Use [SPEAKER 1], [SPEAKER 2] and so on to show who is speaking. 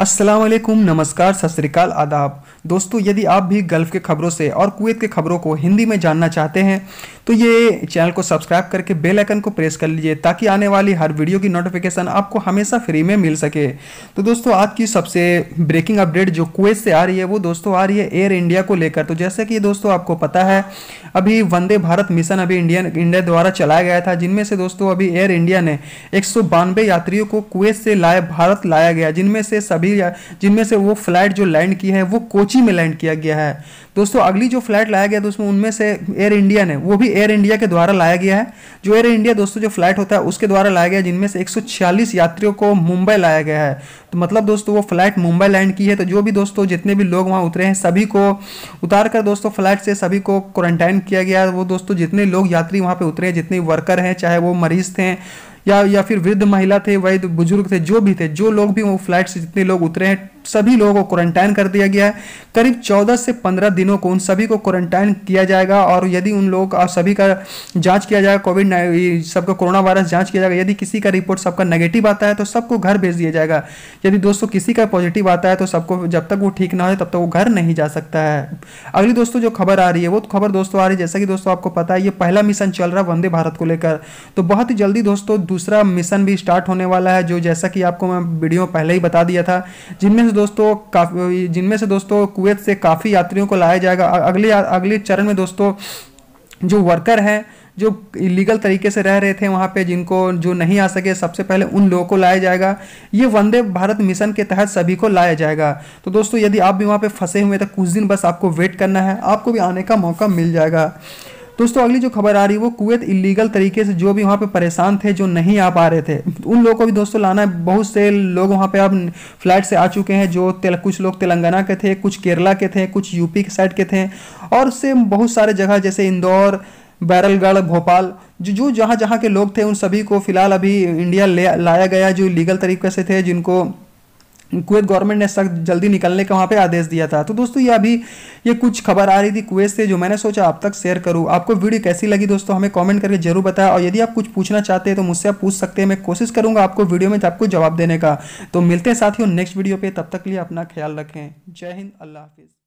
[SPEAKER 1] अस्सलाम वालेकुम नमस्कार सत आदाब दोस्तों यदि आप भी गल्फ़ के खबरों से और कुवैत के खबरों को हिंदी में जानना चाहते हैं तो ये चैनल को सब्सक्राइब करके बेल आइकन को प्रेस कर लीजिए ताकि आने वाली हर वीडियो की नोटिफिकेशन आपको हमेशा फ्री में मिल सके तो दोस्तों आज की सबसे ब्रेकिंग अपडेट जो कुवैत से आ रही है वो दोस्तों आ रही है एयर इंडिया को लेकर तो जैसे कि दोस्तों आपको पता है अभी वंदे भारत मिशन अभी इंडियन इंडिया द्वारा चलाया गया था जिनमें से दोस्तों अभी एयर इंडिया ने एक यात्रियों को कुवैत से लाए भारत लाया गया जिनमें से सभी जिनमें से वो फ्लाइट जो लैंड की है वो कोची में लैंड किया गया है दोस्तों अगली जो फ्लाइट लाया गया दोस्तों उनमें से एयर इंडिया ने वो भी एयर इंडिया के द्वारा लाया गया है जो एयर इंडिया दोस्तों जो फ्लाइट होता है उसके द्वारा लाया गया जिनमें से 146 यात्रियों को मुंबई लाया गया है तो मतलब दोस्तों वो फ्लाइट मुंबई लैंड की है तो जो भी दोस्तों जितने भी लोग वहाँ उतरे हैं सभी को उतार कर दोस्तों फ्लाइट से सभी को क्वारंटाइन किया गया वो दोस्तों जितने लोग यात्री वहाँ पर उतरे हैं जितने वर्कर हैं चाहे वो मरीज थे या या फिर वृद्ध महिला थे वैध बुजुर्ग थे जो भी थे जो लोग भी वो फ्लाइट से जितने लोग उतरे हैं सभी लोगों को क्वारंटाइन कर दिया गया है करीब 14 से 15 दिनों को उन सभी को क्वारंटाइन किया जाएगा और यदि उन लोगों का सभी का जांच किया जाएगा कोविड सबका कोरोना वायरस जांच किया जाएगा यदि किसी का रिपोर्ट सबका नेगेटिव आता है तो सबको घर भेज दिया जाएगा यदि दोस्तों किसी का पॉजिटिव आता है तो सबको जब तक वो ठीक ना हो तब तक वो घर नहीं जा सकता है अगली दोस्तों जो खबर आ रही है वो खबर दोस्तों आ रही है जैसा कि दोस्तों आपको पता है ये पहला मिशन चल रहा है वंदे भारत को लेकर तो बहुत ही जल्दी दोस्तों दूसरा मिशन भी स्टार्ट होने वाला है जो जैसा कि आपको मैं वीडियो पहले ही बता दिया था जिनमें से दोस्तों काफ़ी जिनमें से दोस्तों कुवैत से काफ़ी यात्रियों को लाया जाएगा अगले अगले चरण में दोस्तों जो वर्कर हैं जो इलीगल तरीके से रह रहे थे वहाँ पे जिनको जो नहीं आ सके सबसे पहले उन लोगों को लाया जाएगा ये वंदे भारत मिशन के तहत सभी को लाया जाएगा तो दोस्तों यदि आप भी वहाँ पे फंसे हुए तो कुछ दिन बस आपको वेट करना है आपको भी आने का मौका मिल जाएगा दोस्तों अगली जो खबर आ रही है वो कुवैत इलीगल तरीके से जो भी वहाँ पे परेशान थे जो नहीं आ पा रहे थे उन लोगों को भी दोस्तों लाना है बहुत से लोग वहाँ पे अब फ्लाइट से आ चुके हैं जो तेल कुछ लोग तेलंगाना के थे कुछ केरला के थे कुछ यूपी के साइड के थे और उससे बहुत सारे जगह जैसे इंदौर बैरलगढ़ भोपाल जो जो जहाँ जहाँ के लोग थे उन सभी को फिलहाल अभी इंडिया ले लाया गया जो लीगल तरीके से थे जिनको कुवैत गवर्नमेंट ने सख्त जल्दी निकलने का वहाँ पे आदेश दिया था तो दोस्तों ये अभी ये कुछ खबर आ रही थी कुवैत से जो मैंने सोचा आप तक शेयर करूँ आपको वीडियो कैसी लगी दोस्तों हमें कमेंट करके जरूर बताया और यदि आप कुछ पूछना चाहते हैं तो मुझसे आप पूछ सकते हैं मैं कोशिश करूँगा आपको वीडियो में आपको जवाब देने का तो मिलते हैं साथियों नेक्स्ट वीडियो पर तब तक लिए अपना ख्याल रखें जय हिंद अल्लाह हाफिज़